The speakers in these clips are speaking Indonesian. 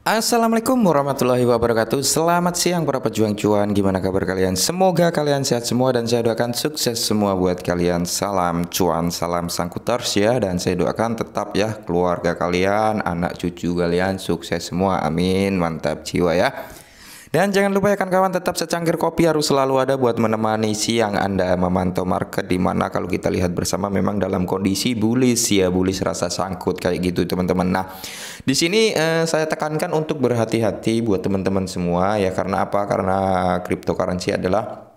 Assalamualaikum warahmatullahi wabarakatuh Selamat siang para pejuang cuan Gimana kabar kalian? Semoga kalian sehat semua Dan saya doakan sukses semua buat kalian Salam cuan, salam sangkuters ya Dan saya doakan tetap ya Keluarga kalian, anak cucu kalian Sukses semua, amin Mantap jiwa ya dan jangan lupa ya kan kawan tetap secangkir kopi harus selalu ada buat menemani siang Anda memantau market di mana kalau kita lihat bersama memang dalam kondisi bullish ya bullish rasa sangkut kayak gitu teman-teman. Nah, di sini eh, saya tekankan untuk berhati-hati buat teman-teman semua ya karena apa? Karena cryptocurrency adalah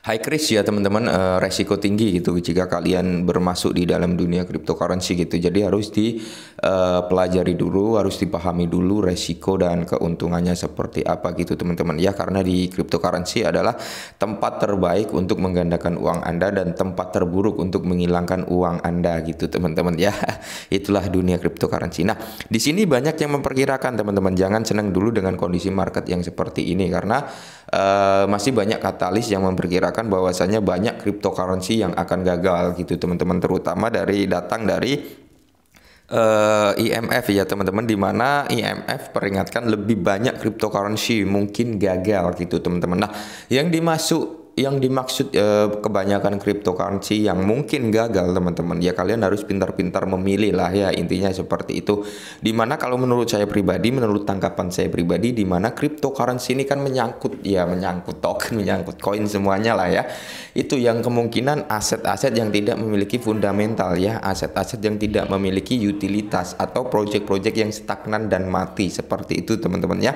high risk ya teman-teman uh, resiko tinggi gitu jika kalian bermasuk di dalam dunia cryptocurrency gitu jadi harus dipelajari eh, uh, dulu harus dipahami dulu resiko dan keuntungannya seperti apa gitu teman-teman ya karena di cryptocurrency adalah tempat terbaik untuk menggandakan uang Anda dan tempat terburuk untuk menghilangkan uang Anda gitu teman-teman ya itulah dunia cryptocurrency nah di sini banyak yang memperkirakan teman-teman jangan senang dulu dengan kondisi market yang seperti ini karena uh, masih banyak katalis yang memperkirakan memperkirakan bahwasannya banyak cryptocurrency yang akan gagal gitu teman-teman terutama dari datang dari uh, eh, IMF ya teman-teman di mana IMF peringatkan lebih banyak cryptocurrency mungkin gagal gitu teman-teman. Nah, yang dimasuk yang dimaksud eh, kebanyakan cryptocurrency yang mungkin gagal teman-teman ya kalian harus pintar-pintar memilih lah ya intinya seperti itu dimana kalau menurut saya pribadi menurut tangkapan saya pribadi dimana cryptocurrency ini kan menyangkut ya menyangkut token menyangkut koin semuanya lah ya itu yang kemungkinan aset-aset yang tidak memiliki fundamental ya aset-aset yang tidak memiliki utilitas atau project-project yang stagnan dan mati seperti itu teman-teman ya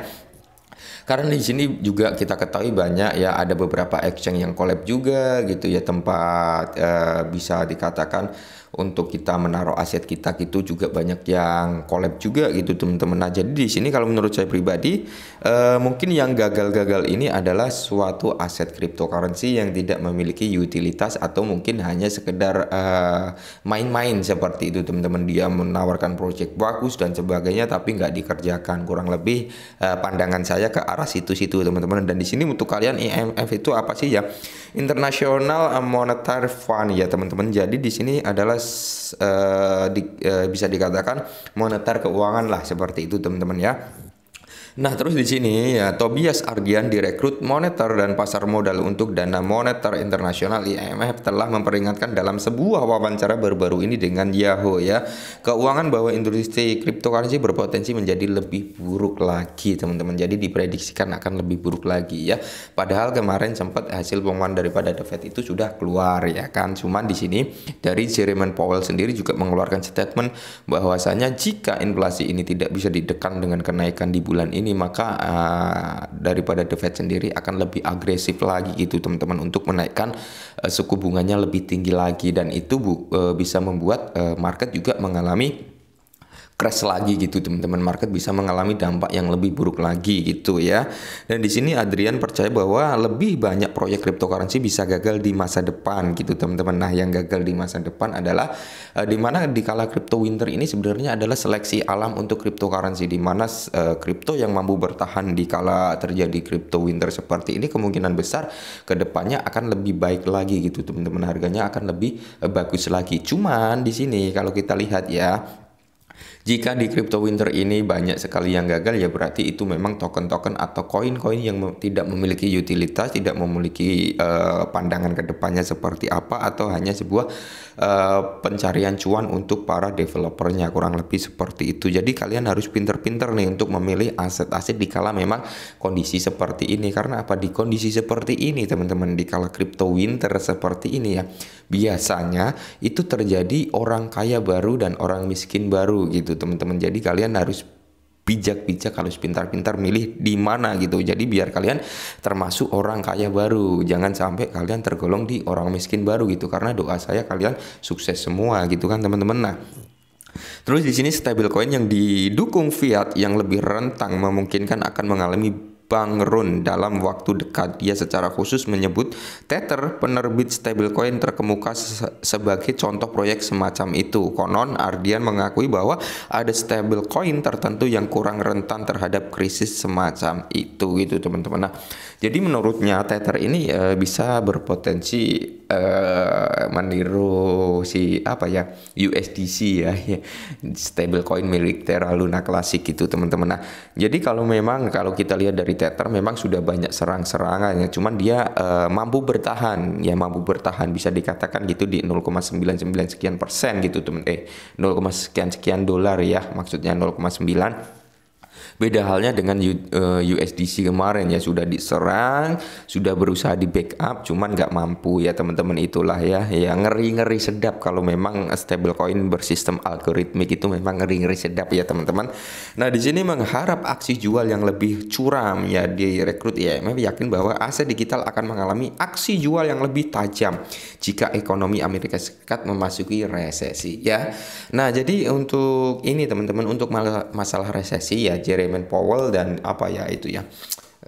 karena di sini juga kita ketahui banyak ya ada beberapa exchange yang collab juga gitu ya tempat uh, bisa dikatakan untuk kita menaruh aset kita gitu juga banyak yang collab juga gitu teman-teman. Nah jadi di sini kalau menurut saya pribadi uh, mungkin yang gagal-gagal ini adalah suatu aset cryptocurrency yang tidak memiliki utilitas atau mungkin hanya sekedar eh, main-main uh, seperti itu teman-teman dia menawarkan project bagus dan sebagainya tapi nggak dikerjakan kurang lebih uh, pandangan saya ke arah situ-situ teman-teman dan di sini untuk kalian IMF itu apa sih ya International Monetary Fund ya teman-teman jadi di sini adalah uh, di, uh, bisa dikatakan moneter keuangan lah seperti itu teman-teman ya Nah, terus di sini ya Tobias Ardian direkrut Moneter dan Pasar Modal untuk Dana Moneter Internasional IMF telah memperingatkan dalam sebuah wawancara baru-baru ini dengan Yahoo ya, keuangan bahwa industri cryptocurrency berpotensi menjadi lebih buruk lagi, teman-teman. Jadi diprediksikan akan lebih buruk lagi ya. Padahal kemarin sempat hasil pengumuman daripada The Fed itu sudah keluar ya kan. Cuman di sini dari Jeremy Powell sendiri juga mengeluarkan statement bahwasanya jika inflasi ini tidak bisa didekan dengan kenaikan di bulan ini ini maka uh, daripada The Fed sendiri akan lebih agresif lagi gitu teman-teman untuk menaikkan uh, suku bunganya lebih tinggi lagi dan itu bu, uh, bisa membuat uh, market juga mengalami crash lagi gitu teman-teman market bisa mengalami dampak yang lebih buruk lagi gitu ya dan di sini Adrian percaya bahwa lebih banyak proyek cryptocurrency bisa gagal di masa depan gitu teman-teman nah yang gagal di masa depan adalah uh, di mana di kala crypto winter ini sebenarnya adalah seleksi alam untuk cryptocurrency di mana uh, crypto yang mampu bertahan di kala terjadi crypto winter seperti ini kemungkinan besar kedepannya akan lebih baik lagi gitu teman-teman harganya akan lebih eh, bagus lagi cuman di sini kalau kita lihat ya jika di crypto winter ini banyak sekali yang gagal ya berarti itu memang token-token atau koin-koin yang mem tidak memiliki utilitas, tidak memiliki uh, pandangan ke depannya seperti apa atau hanya sebuah uh, pencarian cuan untuk para developernya kurang lebih seperti itu. Jadi kalian harus pinter-pinter nih untuk memilih aset-aset dikala memang kondisi seperti ini karena apa di kondisi seperti ini teman-teman dikala crypto winter seperti ini ya biasanya itu terjadi orang kaya baru dan orang miskin baru gitu gitu teman-teman jadi kalian harus bijak-bijak harus pintar-pintar milih di mana gitu jadi biar kalian termasuk orang kaya baru jangan sampai kalian tergolong di orang miskin baru gitu karena doa saya kalian sukses semua gitu kan teman-teman nah Terus di sini stablecoin yang didukung fiat yang lebih rentang memungkinkan akan mengalami Bangrun dalam waktu dekat. Dia secara khusus menyebut Tether penerbit stablecoin terkemuka se sebagai contoh proyek semacam itu. Konon Ardian mengakui bahwa ada stablecoin tertentu yang kurang rentan terhadap krisis semacam itu gitu teman-teman. Nah, jadi menurutnya Tether ini e, bisa berpotensi uh, eh, meniru si apa ya USDC ya, ya stable milik Terra Luna klasik gitu teman-teman. Nah, jadi kalau memang kalau kita lihat dari Tether memang sudah banyak serang-serangan ya, cuman dia uh, mampu bertahan ya mampu bertahan bisa dikatakan gitu di 0,99 sekian persen gitu teman eh 0, sekian sekian dolar ya maksudnya 0,9 Beda halnya dengan USDC eh, kemarin ya sudah diserang, sudah berusaha di backup, cuman nggak mampu ya teman-teman itulah ya. Ya ngeri-ngeri sedap kalau memang stablecoin bersistem algoritmik itu memang ngeri-ngeri sedap ya teman-teman. Nah di sini mengharap aksi jual yang lebih curam ya direkrut IMF ya. yakin bahwa aset digital akan mengalami aksi jual yang lebih tajam jika ekonomi Amerika Serikat memasuki resesi ya. Nah jadi untuk ini teman-teman untuk masalah resesi ya Jeremy Powell dan apa ya itu ya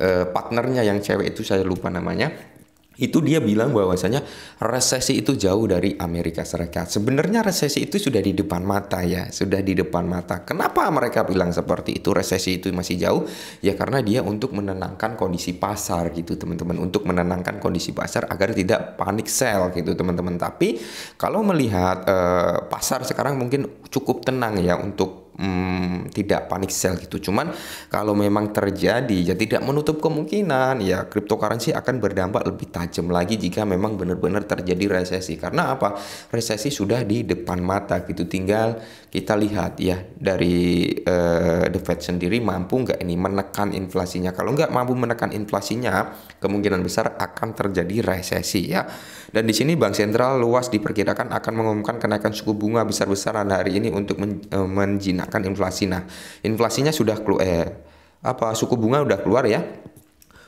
eh, partnernya yang cewek itu saya lupa namanya itu dia bilang bahwasanya resesi itu jauh dari Amerika Serikat. Sebenarnya resesi itu sudah di depan mata ya, sudah di depan mata. Kenapa mereka bilang seperti itu? Resesi itu masih jauh ya karena dia untuk menenangkan kondisi pasar gitu, teman-teman, untuk menenangkan kondisi pasar agar tidak panik sell gitu, teman-teman. Tapi kalau melihat eh, pasar sekarang mungkin cukup tenang ya untuk hmm, tidak panik sell gitu. Cuman kalau memang terjadi ya tidak menutup kemungkinan ya cryptocurrency akan berdampak lebih tajam lagi jika memang benar-benar terjadi resesi. Karena apa? Resesi sudah di depan mata gitu. Tinggal kita lihat ya dari uh, The Fed sendiri mampu nggak ini menekan inflasinya. Kalau nggak mampu menekan inflasinya, kemungkinan besar akan terjadi resesi ya. Dan di sini bank sentral luas diperkirakan akan mengumumkan kenaikan suku bunga besar-besaran hari ini untuk men, eh, menjina akan inflasi. Nah, inflasinya sudah keluar eh, apa suku bunga sudah keluar ya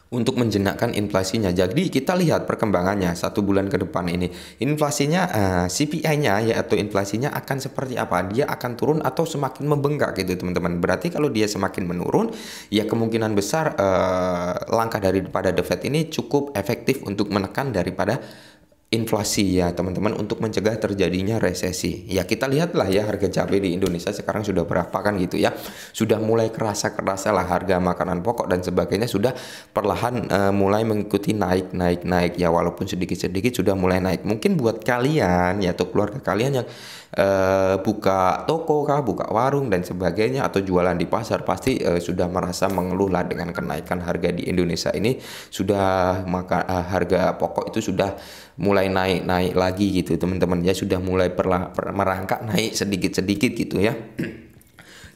untuk menjenakkan inflasinya. Jadi kita lihat perkembangannya satu bulan ke depan ini. Inflasinya eh, CPI-nya yaitu inflasinya akan seperti apa? Dia akan turun atau semakin membengkak gitu teman-teman. Berarti kalau dia semakin menurun, ya kemungkinan besar eh, langkah daripada The Fed ini cukup efektif untuk menekan daripada inflasi ya teman-teman untuk mencegah terjadinya resesi. Ya kita lihatlah ya harga cabai di Indonesia sekarang sudah berapa kan gitu ya. Sudah mulai kerasa-kerasa lah harga makanan pokok dan sebagainya sudah perlahan uh, mulai mengikuti naik naik naik ya walaupun sedikit-sedikit sudah mulai naik. Mungkin buat kalian ya atau keluarga kalian yang uh, buka toko kah, buka warung dan sebagainya atau jualan di pasar pasti uh, sudah merasa mengeluh lah dengan kenaikan harga di Indonesia ini sudah maka uh, harga pokok itu sudah mulai naik-naik lagi gitu teman-teman ya sudah mulai perla, per, merangkak naik sedikit-sedikit gitu ya.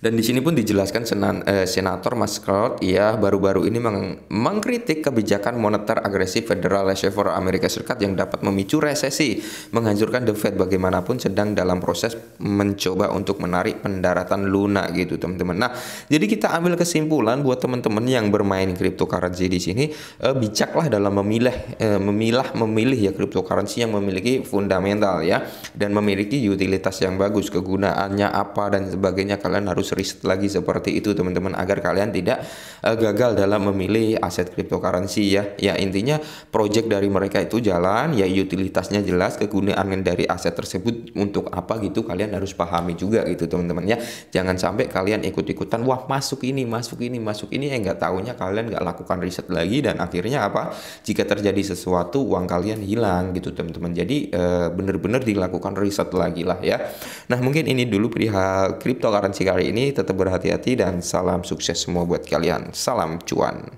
Dan di sini pun dijelaskan senan, eh, Senator Muscat ia baru-baru ini meng mengkritik kebijakan moneter agresif Federal Reserve Amerika Serikat yang dapat memicu resesi, menghancurkan The Fed bagaimanapun sedang dalam proses mencoba untuk menarik pendaratan lunak gitu teman-teman. Nah, jadi kita ambil kesimpulan buat teman-teman yang bermain cryptocurrency di sini eh, bijaklah dalam memilih eh, memilah memilih ya cryptocurrency yang memiliki fundamental ya dan memiliki utilitas yang bagus, kegunaannya apa dan sebagainya kalian harus riset lagi seperti itu teman-teman agar kalian tidak uh, gagal dalam memilih aset cryptocurrency ya. Ya intinya project dari mereka itu jalan ya utilitasnya jelas kegunaan dari aset tersebut untuk apa gitu kalian harus pahami juga gitu teman-teman ya. Jangan sampai kalian ikut-ikutan wah masuk ini masuk ini masuk ini ya nggak tahunya kalian nggak lakukan riset lagi dan akhirnya apa jika terjadi sesuatu uang kalian hilang gitu teman-teman. Jadi bener-bener eh, benar dilakukan riset lagi lah ya. Nah mungkin ini dulu perihal cryptocurrency kali ini tetap berhati-hati dan salam sukses semua buat kalian. Salam cuan.